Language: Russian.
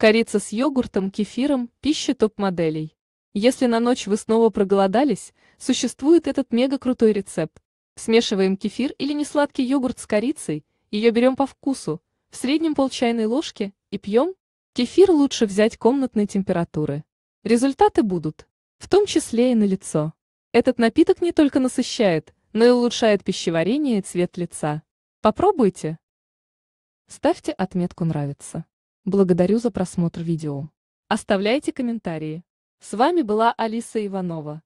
Корица с йогуртом, кефиром – пища топ-моделей. Если на ночь вы снова проголодались, существует этот мега-крутой рецепт. Смешиваем кефир или несладкий йогурт с корицей, ее берем по вкусу, в среднем пол чайной ложки, и пьем. Кефир лучше взять комнатной температуры. Результаты будут, в том числе и на лицо. Этот напиток не только насыщает, но и улучшает пищеварение и цвет лица. Попробуйте. Ставьте отметку «Нравится». Благодарю за просмотр видео. Оставляйте комментарии. С вами была Алиса Иванова.